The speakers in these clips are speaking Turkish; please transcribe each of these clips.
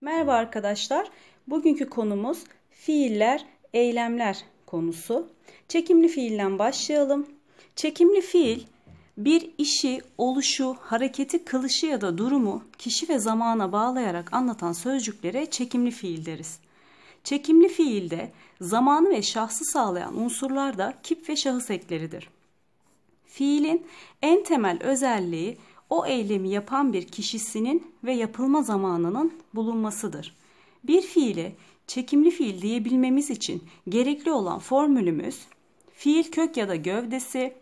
Merhaba arkadaşlar. Bugünkü konumuz fiiller, eylemler konusu. Çekimli fiilden başlayalım. Çekimli fiil bir işi, oluşu, hareketi, kılışı ya da durumu kişi ve zamana bağlayarak anlatan sözcüklere çekimli fiil deriz. Çekimli fiilde zamanı ve şahsı sağlayan unsurlar da kip ve şahıs ekleridir. Fiilin en temel özelliği o eylemi yapan bir kişisinin ve yapılma zamanının bulunmasıdır. Bir fiili çekimli fiil diyebilmemiz için gerekli olan formülümüz fiil kök ya da gövdesi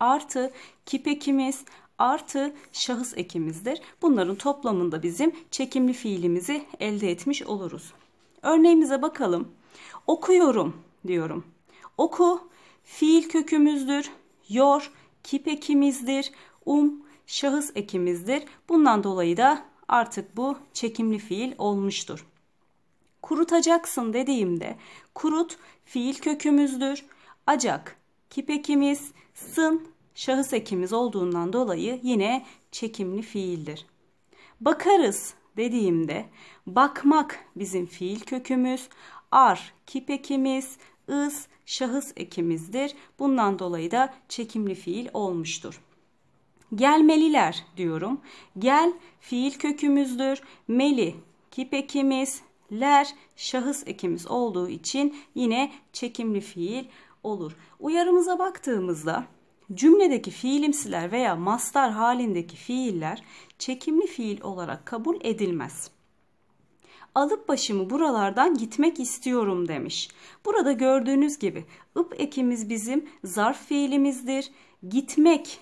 artı kip ekimiz artı şahıs ekimizdir. Bunların toplamında bizim çekimli fiilimizi elde etmiş oluruz. Örneğimize bakalım. Okuyorum diyorum. Oku fiil kökümüzdür. Yor kip ekimizdir. Um şahıs ekimizdir. Bundan dolayı da artık bu çekimli fiil olmuştur. Kurutacaksın dediğimde kurut fiil kökümüzdür. Acak kip ekimiz, sın şahıs ekimiz olduğundan dolayı yine çekimli fiildir. Bakarız dediğimde bakmak bizim fiil kökümüz, ar kip ekimiz, ız şahıs ekimizdir. Bundan dolayı da çekimli fiil olmuştur. Gelmeliler diyorum. Gel fiil kökümüzdür. Meli kip ekimiz, ler şahıs ekimiz olduğu için yine çekimli fiil olur. Uyarımıza baktığımızda cümledeki fiilimsiler veya mastar halindeki fiiller çekimli fiil olarak kabul edilmez. Alıp başımı buralardan gitmek istiyorum demiş. Burada gördüğünüz gibi ıp ekimiz bizim zarf fiilimizdir. Gitmek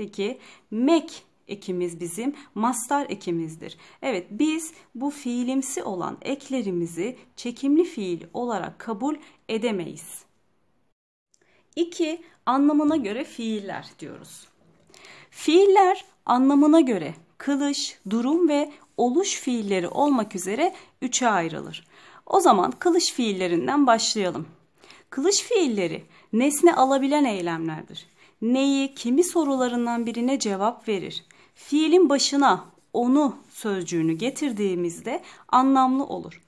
Peki mek ekimiz bizim mastar ekimizdir. Evet biz bu fiilimsi olan eklerimizi çekimli fiil olarak kabul edemeyiz. 2. Anlamına göre fiiller diyoruz. Fiiller anlamına göre kılış, durum ve oluş fiilleri olmak üzere üçe ayrılır. O zaman kılış fiillerinden başlayalım. Kılış fiilleri nesne alabilen eylemlerdir neyi, kimi sorularından birine cevap verir. Fiilin başına onu sözcüğünü getirdiğimizde anlamlı olur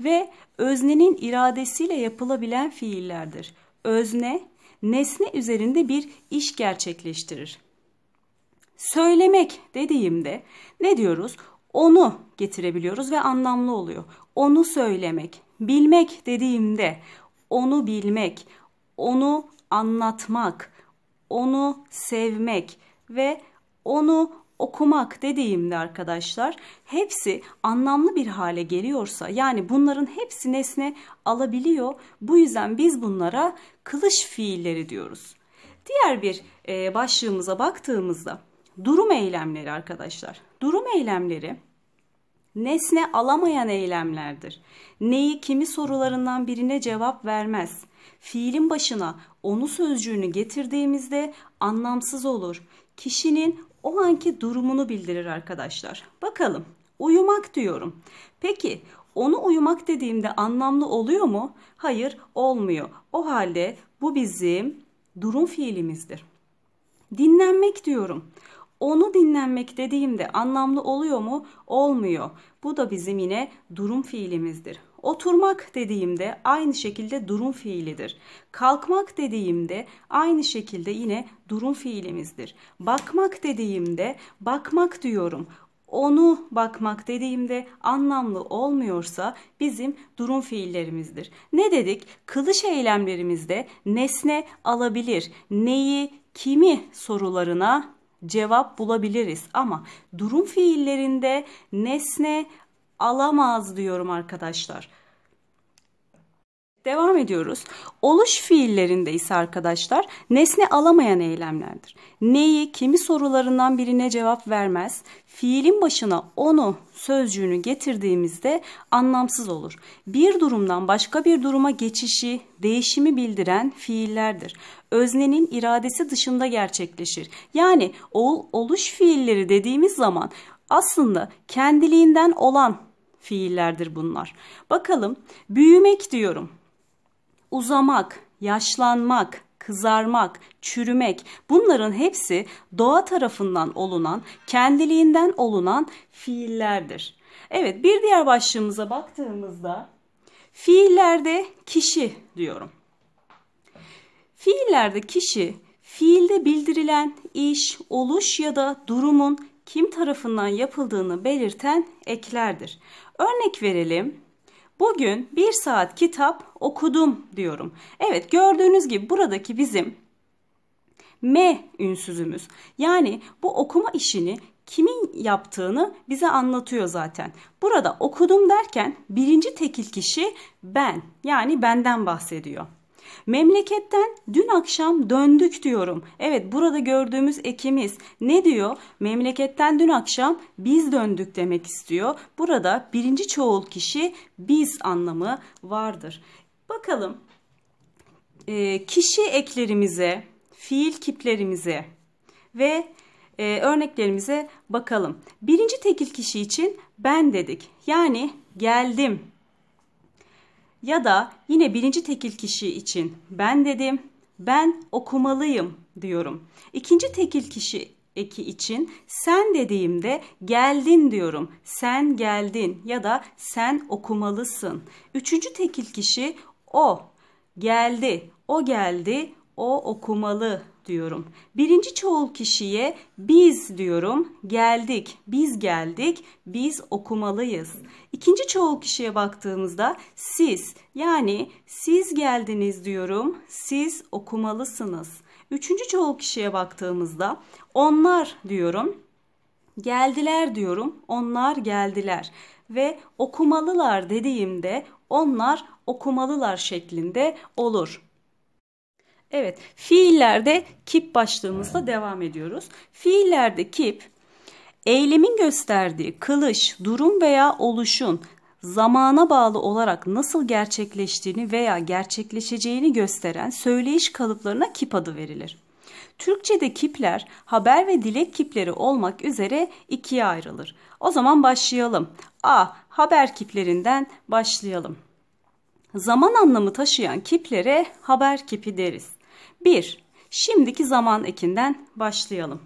ve öznenin iradesiyle yapılabilen fiillerdir. Özne nesne üzerinde bir iş gerçekleştirir. Söylemek dediğimde ne diyoruz? Onu getirebiliyoruz ve anlamlı oluyor. Onu söylemek, bilmek dediğimde onu bilmek, onu anlatmak, onu sevmek ve onu okumak dediğimde arkadaşlar hepsi anlamlı bir hale geliyorsa yani bunların hepsi nesne alabiliyor. Bu yüzden biz bunlara kılıç fiilleri diyoruz. Diğer bir e, başlığımıza baktığımızda durum eylemleri arkadaşlar. Durum eylemleri nesne alamayan eylemlerdir. Neyi kimi sorularından birine cevap vermez. Fiilin başına onu sözcüğünü getirdiğimizde anlamsız olur. Kişinin o anki durumunu bildirir arkadaşlar. Bakalım uyumak diyorum. Peki onu uyumak dediğimde anlamlı oluyor mu? Hayır olmuyor. O halde bu bizim durum fiilimizdir. Dinlenmek diyorum. Onu dinlenmek dediğimde anlamlı oluyor mu? Olmuyor. Bu da bizim yine durum fiilimizdir. Oturmak dediğimde aynı şekilde durum fiilidir. Kalkmak dediğimde aynı şekilde yine durum fiilimizdir. Bakmak dediğimde bakmak diyorum onu bakmak dediğimde anlamlı olmuyorsa bizim durum fiillerimizdir. Ne dedik? Kılıç eylemlerimizde nesne alabilir. Neyi, kimi sorularına cevap bulabiliriz. Ama durum fiillerinde nesne alamaz diyorum arkadaşlar. Devam ediyoruz. Oluş fiillerinde ise arkadaşlar nesne alamayan eylemlerdir. Neyi, kimi sorularından birine cevap vermez. Fiilin başına onu sözcüğünü getirdiğimizde anlamsız olur. Bir durumdan başka bir duruma geçişi, değişimi bildiren fiillerdir. Öznenin iradesi dışında gerçekleşir. Yani ol, oluş fiilleri dediğimiz zaman aslında kendiliğinden olan fiillerdir bunlar. Bakalım büyümek diyorum uzamak, yaşlanmak, kızarmak, çürümek bunların hepsi doğa tarafından olunan, kendiliğinden olunan fiillerdir. Evet bir diğer başlığımıza baktığımızda fiillerde kişi diyorum. Fiillerde kişi fiilde bildirilen iş, oluş ya da durumun kim tarafından yapıldığını belirten eklerdir. Örnek verelim. Bugün bir saat kitap okudum diyorum. Evet gördüğünüz gibi buradaki bizim M ünsüzümüz. Yani bu okuma işini kimin yaptığını bize anlatıyor zaten. Burada okudum derken birinci tekil kişi ben yani benden bahsediyor. Memleketten dün akşam döndük diyorum. Evet burada gördüğümüz ekimiz ne diyor? Memleketten dün akşam biz döndük demek istiyor. Burada birinci çoğul kişi biz anlamı vardır. Bakalım e, kişi eklerimize, fiil kiplerimize ve e, örneklerimize bakalım. Birinci tekil kişi için ben dedik. Yani geldim ya da yine birinci tekil kişi için ben dedim, ben okumalıyım diyorum. İkinci tekil kişi eki için sen dediğimde geldin diyorum. Sen geldin ya da sen okumalısın. Üçüncü tekil kişi o geldi, o geldi, o okumalı diyorum. Birinci çoğul kişiye biz diyorum. Geldik, biz geldik, biz okumalıyız. İkinci çoğul kişiye baktığımızda siz yani siz geldiniz diyorum. Siz okumalısınız. Üçüncü çoğul kişiye baktığımızda onlar diyorum. Geldiler diyorum. Onlar geldiler ve okumalılar dediğimde onlar okumalılar şeklinde olur. Evet fiillerde kip başlığımızla devam ediyoruz. Fiillerde kip, eylemin gösterdiği kılış, durum veya oluşun zamana bağlı olarak nasıl gerçekleştiğini veya gerçekleşeceğini gösteren söyleyiş kalıplarına kip adı verilir. Türkçe'de kipler haber ve dilek kipleri olmak üzere ikiye ayrılır. O zaman başlayalım. A. Haber kiplerinden başlayalım. Zaman anlamı taşıyan kiplere haber kipi deriz. 1. Şimdiki zaman ekinden başlayalım.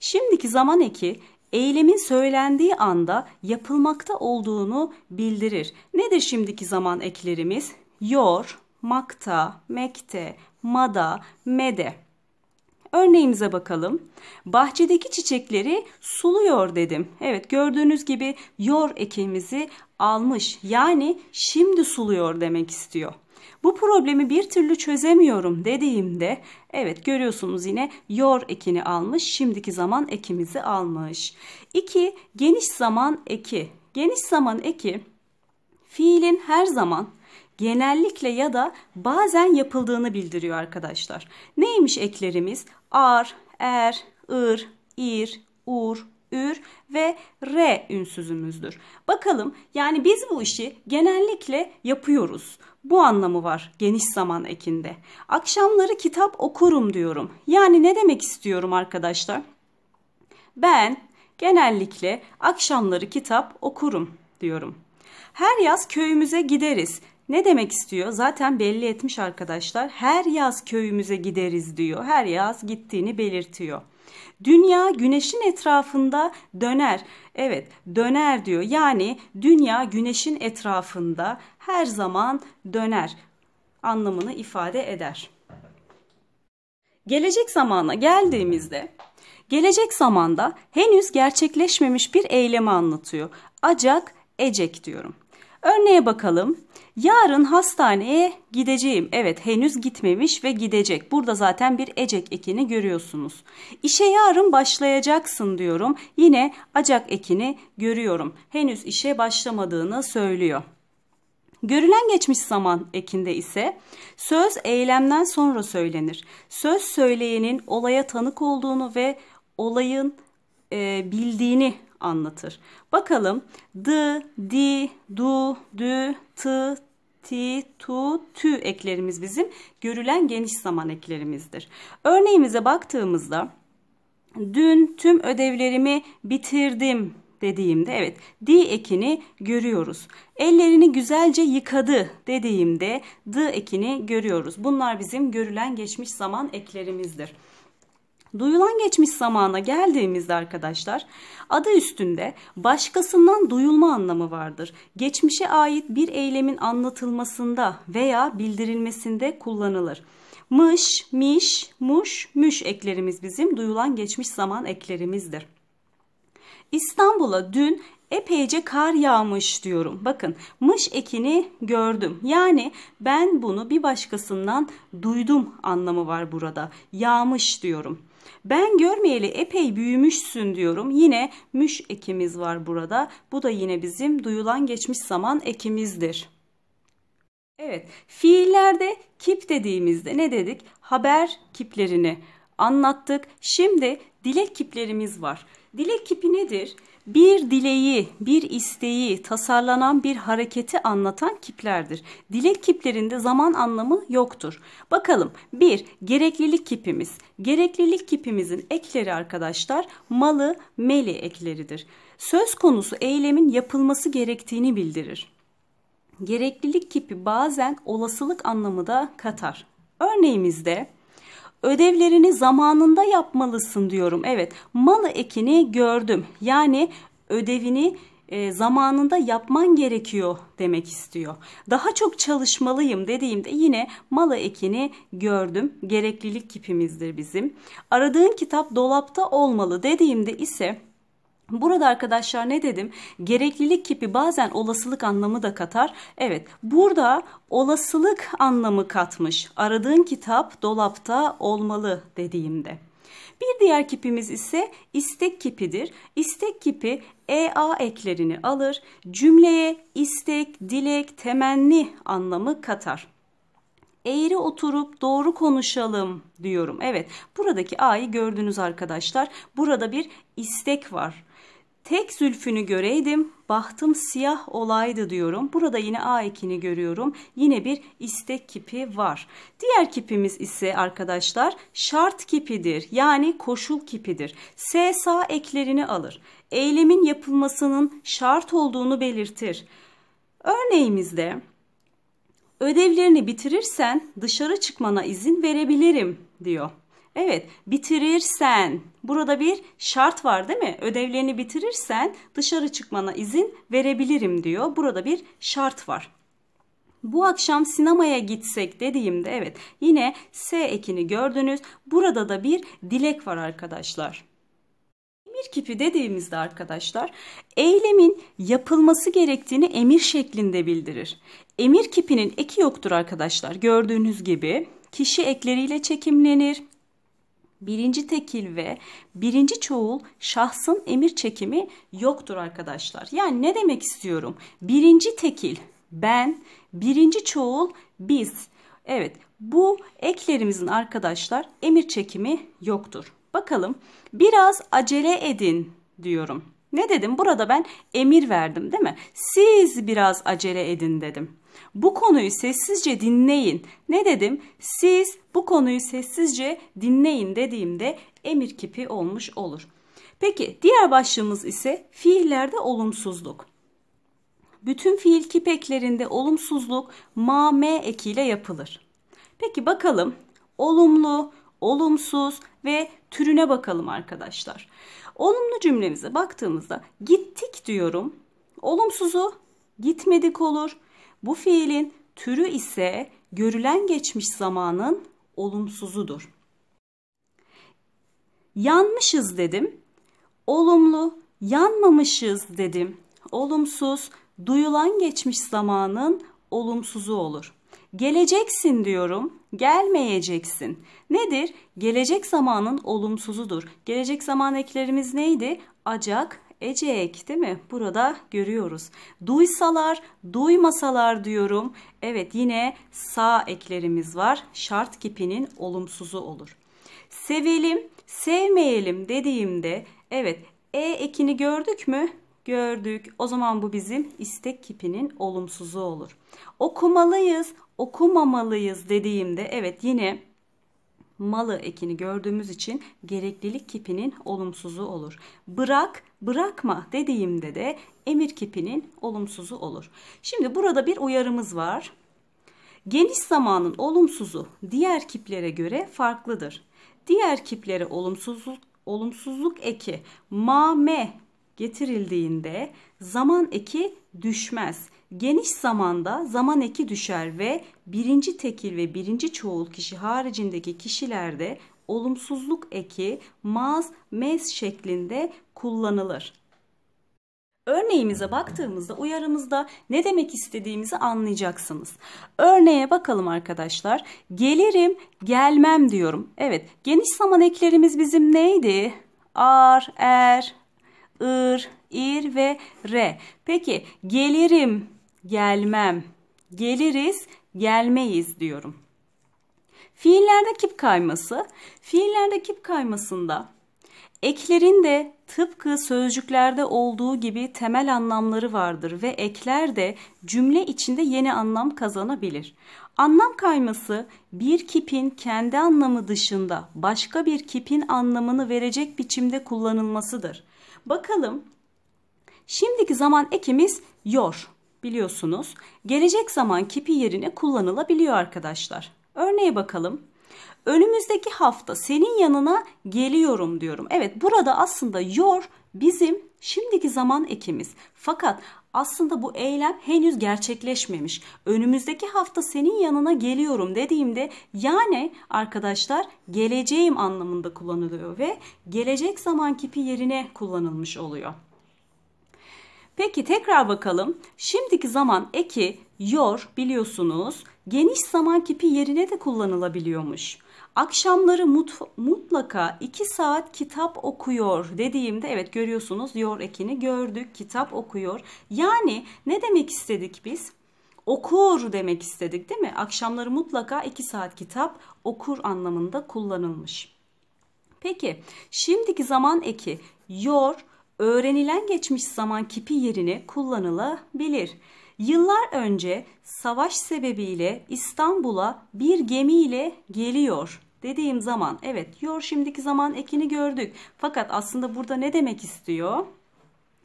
Şimdiki zaman eki eylemin söylendiği anda yapılmakta olduğunu bildirir. Nedir şimdiki zaman eklerimiz? Yor, makta, mekte, mada, mede. Örneğimize bakalım. Bahçedeki çiçekleri suluyor dedim. Evet gördüğünüz gibi yor ekimizi almış. Yani şimdi suluyor demek istiyor. Bu problemi bir türlü çözemiyorum dediğimde evet görüyorsunuz yine yor ekini almış. Şimdiki zaman ekimizi almış. 2. Geniş zaman eki. Geniş zaman eki fiilin her zaman genellikle ya da bazen yapıldığını bildiriyor arkadaşlar. Neymiş eklerimiz? Ar, er, ır, ir, ur, ür ve -re ünsüzümüzdür. Bakalım yani biz bu işi genellikle yapıyoruz bu anlamı var geniş zaman ekinde. Akşamları kitap okurum diyorum. Yani ne demek istiyorum arkadaşlar? Ben genellikle akşamları kitap okurum diyorum. Her yaz köyümüze gideriz. Ne demek istiyor? Zaten belli etmiş arkadaşlar. Her yaz köyümüze gideriz diyor. Her yaz gittiğini belirtiyor. Dünya güneşin etrafında döner. Evet döner diyor. Yani dünya güneşin etrafında her zaman döner anlamını ifade eder. Gelecek zamana geldiğimizde gelecek zamanda henüz gerçekleşmemiş bir eylemi anlatıyor. Acak, ecek diyorum. Örneğe bakalım. Yarın hastaneye gideceğim. Evet henüz gitmemiş ve gidecek. Burada zaten bir ecek ekini görüyorsunuz. İşe yarın başlayacaksın diyorum. Yine acak ekini görüyorum. Henüz işe başlamadığını söylüyor. Görülen geçmiş zaman ekinde ise söz eylemden sonra söylenir. Söz söyleyenin olaya tanık olduğunu ve olayın e, bildiğini anlatır. Bakalım d, di, du, dü, t, ti, tu, tü eklerimiz bizim görülen geniş zaman eklerimizdir. Örneğimize baktığımızda dün tüm ödevlerimi bitirdim dediğimde evet di ekini görüyoruz. Ellerini güzelce yıkadı dediğimde d ekini görüyoruz. Bunlar bizim görülen geçmiş zaman eklerimizdir. Duyulan geçmiş zamana geldiğimizde arkadaşlar adı üstünde başkasından duyulma anlamı vardır. Geçmişe ait bir eylemin anlatılmasında veya bildirilmesinde kullanılır. Mış, miş, muş, müş eklerimiz bizim duyulan geçmiş zaman eklerimizdir. İstanbul'a dün epeyce kar yağmış diyorum. Bakın mış ekini gördüm. Yani ben bunu bir başkasından duydum anlamı var burada. Yağmış diyorum. Ben görmeyeli epey büyümüşsün diyorum. Yine müş ekimiz var burada. Bu da yine bizim duyulan geçmiş zaman ekimizdir. Evet, fiillerde kip dediğimizde ne dedik? Haber kiplerini anlattık. Şimdi dilek kiplerimiz var. Dilek kipi nedir? bir dileği, bir isteği, tasarlanan bir hareketi anlatan kiplerdir. Dilek kiplerinde zaman anlamı yoktur. Bakalım 1. Gereklilik kipimiz. Gereklilik kipimizin ekleri arkadaşlar malı, meli ekleridir. Söz konusu eylemin yapılması gerektiğini bildirir. Gereklilik kipi bazen olasılık anlamı da katar. Örneğimizde Ödevlerini zamanında yapmalısın diyorum. Evet malı ekini gördüm. Yani ödevini e, zamanında yapman gerekiyor demek istiyor. Daha çok çalışmalıyım dediğimde yine mala ekini gördüm. Gereklilik kipimizdir bizim. Aradığın kitap dolapta olmalı dediğimde ise Burada arkadaşlar ne dedim? Gereklilik kipi bazen olasılık anlamı da katar. Evet burada olasılık anlamı katmış. Aradığın kitap dolapta olmalı dediğimde. Bir diğer kipimiz ise istek kipidir. İstek kipi EA eklerini alır. Cümleye istek, dilek, temenni anlamı katar eğri oturup doğru konuşalım diyorum. Evet buradaki A'yı gördünüz arkadaşlar. Burada bir istek var. Tek zülfünü göreydim, bahtım siyah olaydı diyorum. Burada yine A2'ni görüyorum. Yine bir istek kipi var. Diğer kipimiz ise arkadaşlar şart kipidir. Yani koşul kipidir. S sağ eklerini alır. Eylemin yapılmasının şart olduğunu belirtir. Örneğimizde ödevlerini bitirirsen dışarı çıkmana izin verebilirim diyor. Evet bitirirsen burada bir şart var değil mi? Ödevlerini bitirirsen dışarı çıkmana izin verebilirim diyor. Burada bir şart var. Bu akşam sinemaya gitsek dediğimde evet yine S ekini gördünüz. Burada da bir dilek var arkadaşlar. Emir kipi dediğimizde arkadaşlar eylemin yapılması gerektiğini emir şeklinde bildirir. Emir kipinin eki yoktur arkadaşlar gördüğünüz gibi. Kişi ekleriyle çekimlenir birinci tekil ve birinci çoğul şahsın emir çekimi yoktur arkadaşlar. Yani ne demek istiyorum? Birinci tekil ben, birinci çoğul biz. Evet bu eklerimizin arkadaşlar emir çekimi yoktur. Bakalım biraz acele edin diyorum. Ne dedim? Burada ben emir verdim değil mi? Siz biraz acele edin dedim. Bu konuyu sessizce dinleyin. Ne dedim? Siz bu konuyu sessizce dinleyin dediğimde emir kipi olmuş olur. Peki diğer başlığımız ise fiillerde olumsuzluk. Bütün fiil kipeklerinde olumsuzluk ma me ekiyle yapılır. Peki bakalım olumlu, olumsuz ve türüne bakalım arkadaşlar. Olumlu cümlemize baktığımızda gittik diyorum. Olumsuzu gitmedik olur. Bu fiilin türü ise görülen geçmiş zamanın olumsuzudur. Yanmışız dedim. Olumlu, yanmamışız dedim. Olumsuz, duyulan geçmiş zamanın olumsuzu olur. Geleceksin diyorum, gelmeyeceksin. Nedir? Gelecek zamanın olumsuzudur. Gelecek zaman eklerimiz neydi? Acak, ecek değil mi? Burada görüyoruz. Duysalar, duymasalar diyorum. Evet yine sağ eklerimiz var. Şart kipinin olumsuzu olur. Sevelim, sevmeyelim dediğimde evet e ekini gördük mü? Gördük. O zaman bu bizim istek kipinin olumsuzu olur. Okumalıyız, okumamalıyız dediğimde evet yine malı ekini gördüğümüz için gereklilik kipinin olumsuzu olur. Bırak, bırakma dediğimde de emir kipinin olumsuzu olur. Şimdi burada bir uyarımız var. Geniş zamanın olumsuzu diğer kiplere göre farklıdır. Diğer kiplere olumsuzluk olumsuzluk eki me getirildiğinde zaman eki düşmez. Geniş zamanda zaman eki düşer ve birinci tekil ve birinci çoğul kişi haricindeki kişilerde olumsuzluk eki maz mez şeklinde kullanılır. Örneğimize baktığımızda uyarımızda ne demek istediğimizi anlayacaksınız. Örneğe bakalım arkadaşlar. Gelirim, gelmem diyorum. Evet, geniş zaman eklerimiz bizim neydi? Ar, er, ır, ir ve re. Peki gelirim, gelmem, geliriz, gelmeyiz diyorum. Fiillerde kip kayması. Fiillerde kip kaymasında eklerin de tıpkı sözcüklerde olduğu gibi temel anlamları vardır ve ekler de cümle içinde yeni anlam kazanabilir. Anlam kayması bir kipin kendi anlamı dışında başka bir kipin anlamını verecek biçimde kullanılmasıdır. Bakalım. Şimdiki zaman ekimiz yor biliyorsunuz. Gelecek zaman kipi yerine kullanılabiliyor arkadaşlar. Örneğe bakalım. Önümüzdeki hafta senin yanına geliyorum diyorum. Evet burada aslında "yor" bizim şimdiki zaman ekimiz. Fakat aslında bu eylem henüz gerçekleşmemiş. Önümüzdeki hafta senin yanına geliyorum dediğimde yani arkadaşlar geleceğim anlamında kullanılıyor ve gelecek zaman kipi yerine kullanılmış oluyor. Peki tekrar bakalım. Şimdiki zaman eki, your biliyorsunuz geniş zaman kipi yerine de kullanılabiliyormuş. Akşamları mutlaka 2 saat kitap okuyor dediğimde evet görüyorsunuz yor ekini gördük kitap okuyor. Yani ne demek istedik biz? Okur demek istedik değil mi? Akşamları mutlaka 2 saat kitap okur anlamında kullanılmış. Peki şimdiki zaman eki yor öğrenilen geçmiş zaman kipi yerine kullanılabilir. Yıllar önce savaş sebebiyle İstanbul'a bir gemiyle geliyor dediğim zaman evet yor şimdiki zaman ekini gördük. Fakat aslında burada ne demek istiyor?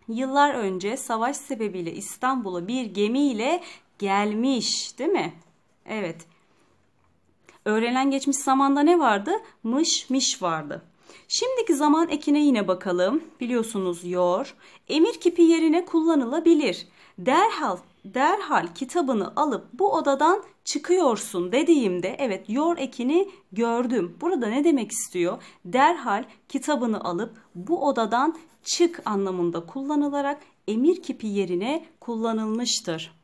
Yıllar önce savaş sebebiyle İstanbul'a bir gemiyle gelmiş değil mi? Evet. Öğrenen geçmiş zamanda ne vardı? Mış miş vardı. Şimdiki zaman ekine yine bakalım. Biliyorsunuz yor. Emir kipi yerine kullanılabilir. Derhal derhal kitabını alıp bu odadan çıkıyorsun dediğimde evet your ekini gördüm. Burada ne demek istiyor? Derhal kitabını alıp bu odadan çık anlamında kullanılarak emir kipi yerine kullanılmıştır.